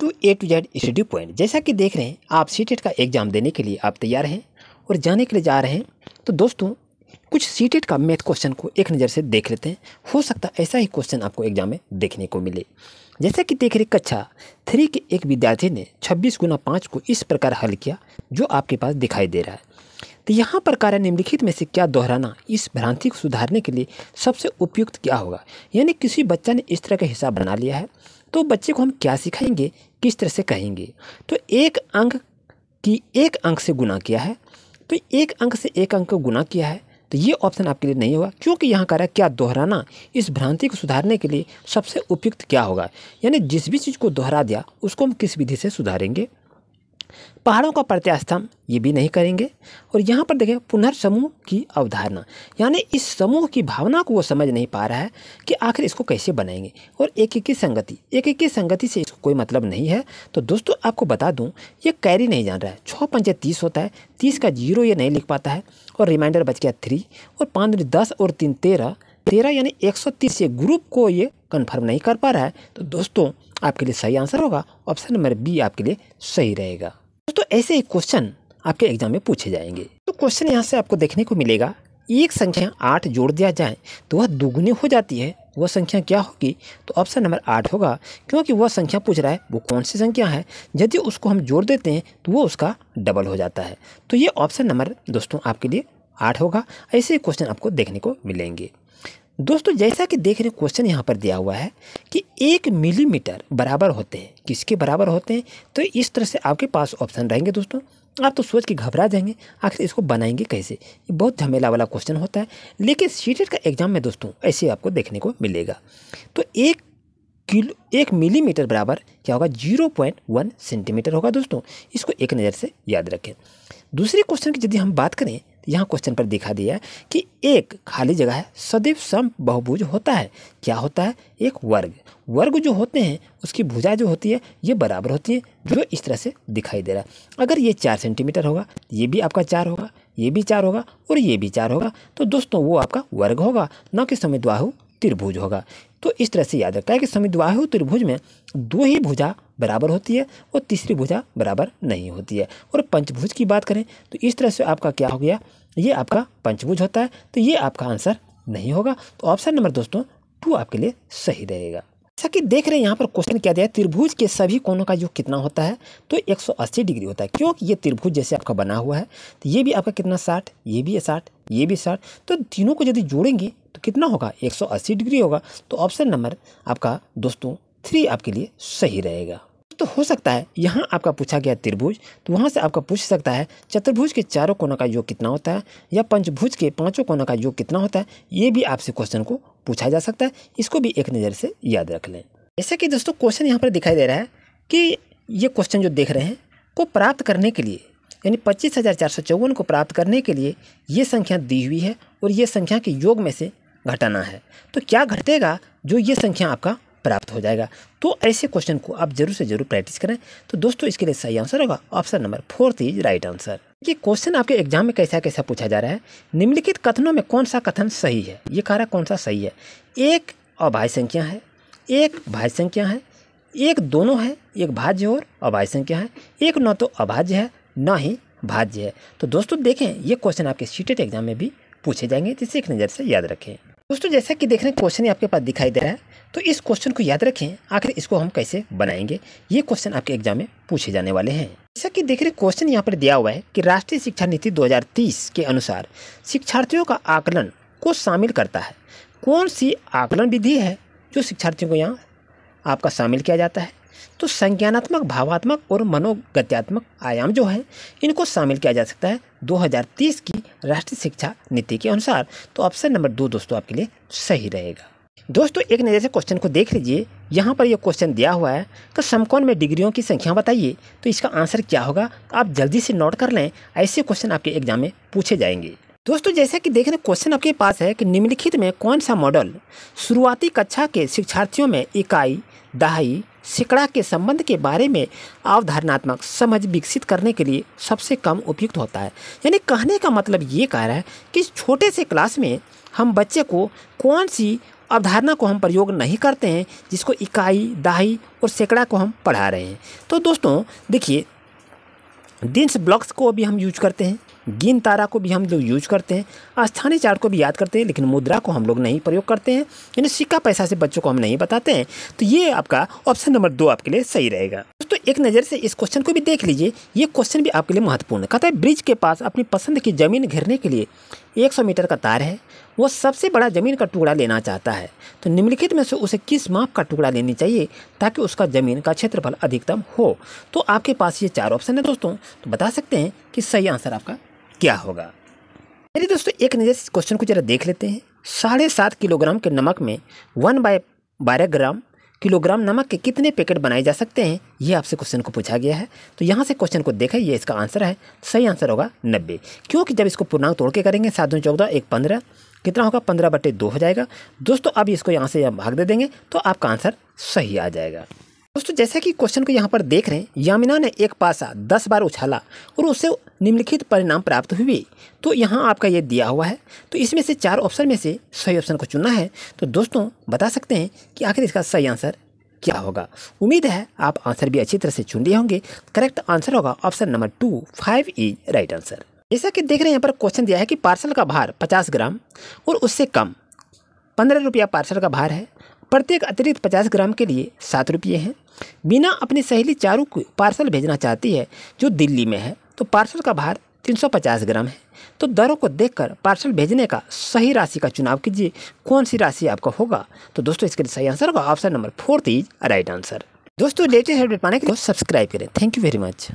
to A to Z study point जैसा कि देख रहे हैं आप सी का एग्ज़ाम देने के लिए आप तैयार हैं और जाने के लिए जा रहे हैं तो दोस्तों कुछ सी टेट का मैथ क्वेश्चन को एक नज़र से देख लेते हैं हो सकता है ऐसा ही क्वेश्चन आपको एग्जाम में देखने को मिले जैसा कि देख रहे कक्षा थ्री के एक विद्यार्थी ने छब्बीस गुना पाँच को इस प्रकार हल किया जो आपके पास दिखाई दे रहा है तो यहाँ पर कार्य निम्नलिखित में से क्या दोहराना इस भ्रांति को सुधारने के लिए सबसे उपयुक्त क्या होगा यानी किसी बच्चा ने इस तरह का हिसाब बना लिया है तो बच्चे को हम क्या सिखाएंगे किस तरह से कहेंगे तो एक अंक की एक अंक से गुना किया है तो एक अंक से एक अंक को गुना किया है तो ये ऑप्शन आपके लिए नहीं होगा क्योंकि यहाँ कह रहा है क्या दोहराना इस भ्रांति को सुधारने के लिए सबसे उपयुक्त क्या होगा यानी जिस भी चीज़ को दोहरा दिया उसको हम किस विधि से सुधारेंगे पहाड़ों का प्रत्यास्थान ये भी नहीं करेंगे और यहाँ पर देखें पुनर्समूह की अवधारणा यानी इस समूह की भावना को वो समझ नहीं पा रहा है कि आखिर इसको कैसे बनाएंगे और एक एक की संगति एक एक की संगति से इसको कोई मतलब नहीं है तो दोस्तों आपको बता दूँ ये कैरी नहीं जान रहा है छः पंचे तीस होता है तीस का जीरो ये नहीं लिख पाता है और रिमाइंडर बच गया थ्री और पाँच दस और तीन तेरह तेरह यानी एक सौ तीस से ग्रुप को ये कन्फर्म नहीं कर पा रहा है तो दोस्तों आपके लिए सही आंसर होगा ऑप्शन नंबर बी आपके लिए सही रहेगा दोस्तों ऐसे ही क्वेश्चन आपके एग्जाम में पूछे जाएंगे तो क्वेश्चन यहाँ से आपको देखने को मिलेगा एक संख्या आठ जोड़ दिया जाए तो वह दुगुनी हो जाती है वह संख्या क्या होगी तो ऑप्शन नंबर आठ होगा क्योंकि वह संख्या पूछ रहा है वो कौन सी संख्या है यदि उसको हम जोड़ देते हैं तो वो उसका डबल हो जाता है तो ये ऑप्शन नंबर दोस्तों आपके लिए आठ होगा ऐसे क्वेश्चन आपको देखने को मिलेंगे दोस्तों जैसा कि देख रहे क्वेश्चन यहाँ पर दिया हुआ है कि एक मिलीमीटर बराबर होते हैं किसके बराबर होते हैं तो इस तरह से आपके पास ऑप्शन रहेंगे दोस्तों आप तो सोच के घबरा जाएंगे आखिर इसको बनाएंगे कैसे ये बहुत झमेला वाला क्वेश्चन होता है लेकिन सीटेट का एग्जाम में दोस्तों ऐसे आपको देखने को मिलेगा तो एक किलो एक मिलीमीटर बराबर क्या होगा जीरो पॉइंट वन सेंटीमीटर होगा दोस्तों इसको एक नज़र से याद रखें दूसरे क्वेश्चन की यदि हम बात करें यहाँ क्वेश्चन पर दिखा दिया है कि एक खाली जगह है सदैव सम बहुभुज होता है क्या होता है एक वर्ग वर्ग जो होते हैं उसकी भुजा जो होती है ये बराबर होती है जो इस तरह से दिखाई दे रहा है अगर ये चार सेंटीमीटर होगा ये भी आपका चार होगा ये भी चार होगा और ये भी चार होगा तो दोस्तों वो आपका वर्ग होगा न कि समिद्वाहु त्रिभुज होगा तो इस तरह से याद रखता है कि समिद्वाहु त्रिभुज में दो ही भुजा बराबर होती है और तीसरी भुजा बराबर नहीं होती है और पंचभुज की बात करें तो इस तरह से आपका क्या हो गया ये आपका पंचभुज होता है तो ये आपका आंसर नहीं होगा तो ऑप्शन नंबर दोस्तों टू आपके लिए सही रहेगा जैसा कि देख रहे हैं यहाँ पर क्वेश्चन क्या दिया है त्रिभुज के सभी कोनों का योग कितना होता है तो 180 डिग्री होता है क्योंकि ये त्रिभुज जैसे आपका बना हुआ है तो ये भी आपका कितना 60 ये भी 60 ये भी 60 तो तीनों को यदि जोड़ेंगे तो कितना होगा 180 डिग्री होगा तो ऑप्शन नंबर आपका दोस्तों थ्री आपके लिए सही रहेगा तो हो सकता है यहाँ आपका पूछा गया त्रिभुज तो वहाँ से आपका पूछ सकता है चतुर्भुज के चारों कोनों का योग कितना होता है या पंचभुज के पांचों कोनों का योग कितना होता है ये भी आपसे क्वेश्चन को पूछा जा सकता है इसको भी एक नज़र से याद रख लें ऐसा कि दोस्तों क्वेश्चन यहाँ पर दिखाई दे रहा है कि ये क्वेश्चन जो देख रहे हैं को प्राप्त करने के लिए यानी पच्चीस हज़ार चार सौ चौवन को प्राप्त करने के लिए ये संख्या दी हुई है और ये संख्या के योग में से घटाना है तो क्या घटेगा जो ये संख्या आपका प्राप्त हो जाएगा तो ऐसे क्वेश्चन को आप जरूर से जरूर प्रैक्टिस करें तो दोस्तों इसके लिए सही आंसर होगा option number fourth is right answer ये क्वेश्चन आपके एग्जाम में कैसा कैसा पूछा जा रहा है निम्नलिखित कथनों में कौन सा कथन सही है ये कह रहा कौन सा सही है एक अभाज्य संख्या है एक भाज्य संख्या है एक दोनों है एक भाज्य और अभाज्य संख्या है एक न तो अभाज्य है न ही भाज्य है तो दोस्तों देखें ये क्वेश्चन आपके सीटेट एग्जाम e में भी पूछे जाएंगे जिसे एक नज़र से याद रखें दोस्तों जैसा कि देख रहे हैं क्वेश्चन आपके पास दिखाई दे रहा है तो इस क्वेश्चन को याद रखें आखिर इसको हम कैसे बनाएंगे ये क्वेश्चन आपके एग्जाम में पूछे जाने वाले हैं जैसा कि देख रहे क्वेश्चन यहाँ पर दिया हुआ है कि राष्ट्रीय शिक्षा नीति 2030 के अनुसार शिक्षार्थियों का आकलन को शामिल करता है कौन सी आकलन विधि है जो शिक्षार्थियों को यहाँ आपका शामिल किया जाता है तो संज्ञानात्मक भावात्मक और मनोगत्यात्मक आयाम जो है इनको शामिल किया जा सकता है 2030 की राष्ट्रीय शिक्षा नीति के अनुसार तो ऑप्शन नंबर दो दोस्तों आपके लिए सही रहेगा दोस्तों एक नज़र से क्वेश्चन को देख लीजिए यहाँ पर यह क्वेश्चन दिया हुआ है कि समकोण में डिग्रियों की संख्या बताइए तो इसका आंसर क्या होगा आप जल्दी से नोट कर लें ऐसे क्वेश्चन आपके एग्जाम में पूछे जाएंगे दोस्तों जैसा कि देखने क्वेश्चन आपके पास है कि निम्नलिखित में कौन सा मॉडल शुरुआती कक्षा के शिक्षार्थियों में इकाई दहाई सिकड़ा के संबंध के बारे में अवधारणात्मक समझ विकसित करने के लिए सबसे कम उपयुक्त होता है यानी कहने का मतलब ये कह रहा है कि छोटे से क्लास में हम बच्चे को कौन सी अवधारणा को हम प्रयोग नहीं करते हैं जिसको इकाई दहाई और सैकड़ा को हम पढ़ा रहे हैं तो दोस्तों देखिए डिंस ब्लॉक्स को भी हम यूज करते हैं गिन तारा को भी हम लोग यूज करते हैं स्थानीय चार्ट को भी याद करते हैं लेकिन मुद्रा को हम लोग नहीं प्रयोग करते हैं यानी सिक्का पैसा से बच्चों को हम नहीं बताते हैं तो ये आपका ऑप्शन नंबर दो आपके लिए सही रहेगा दोस्तों एक नज़र से इस क्वेश्चन को भी देख लीजिए ये क्वेश्चन भी आपके लिए महत्वपूर्ण है कहता है ब्रिज के पास अपनी पसंद की ज़मीन घेरने के लिए एक मीटर का तार है वो सबसे बड़ा ज़मीन का टुकड़ा लेना चाहता है तो निम्नलिखित में से उसे किस माप का टुकड़ा लेनी चाहिए ताकि उसका ज़मीन का क्षेत्रफल अधिकतम हो तो आपके पास ये चार ऑप्शन है दोस्तों तो बता सकते हैं कि सही आंसर आपका क्या होगा मेरे दोस्तों एक नज़र इस क्वेश्चन को जरा देख लेते हैं साढ़े सात किलोग्राम के नमक में वन बाय बारह ग्राम किलोग्राम नमक के कितने पैकेट बनाए जा सकते हैं ये आपसे क्वेश्चन को पूछा गया है तो यहाँ से क्वेश्चन को देखें ये इसका आंसर है सही आंसर होगा नब्बे क्योंकि जब इसको पूर्णांक तोड़ के करेंगे सात दो चौदह एक पंद्रह कितना होगा पंद्रह बटे दो हो जाएगा दोस्तों अब इसको यहाँ से यहाँ भाग दे देंगे तो आपका आंसर सही आ जाएगा दोस्तों जैसा कि क्वेश्चन को यहाँ पर देख रहे हैं यामिना ने एक पासा दस बार उछाला और उससे निम्नलिखित परिणाम प्राप्त हुए तो यहाँ आपका ये दिया हुआ है तो इसमें से चार ऑप्शन में से सही ऑप्शन को चुनना है तो दोस्तों बता सकते हैं कि आखिर इसका सही आंसर क्या होगा उम्मीद है आप आंसर भी अच्छी तरह से चुन लिए होंगे करेक्ट आंसर होगा option number two five is right answer जैसा कि देख रहे हैं यहाँ पर क्वेश्चन दिया है कि पार्सल का भार पचास ग्राम और उससे कम पंद्रह रुपया पार्सल का भार है प्रत्येक अतिरिक्त पचास ग्राम के लिए सात रुपये हैं बिना अपनी सहेली चारू को पार्सल भेजना चाहती है जो दिल्ली में है तो पार्सल का भार 350 ग्राम है तो दरों को देखकर पार्सल भेजने का सही राशि का चुनाव कीजिए कौन सी राशि आपका होगा तो दोस्तों इसके लिए सही आंसर होगा option number fourth is right answer दोस्तों लेटेस्ट अपडेट पाने के लिए सब्सक्राइब करें थैंक यू वेरी मच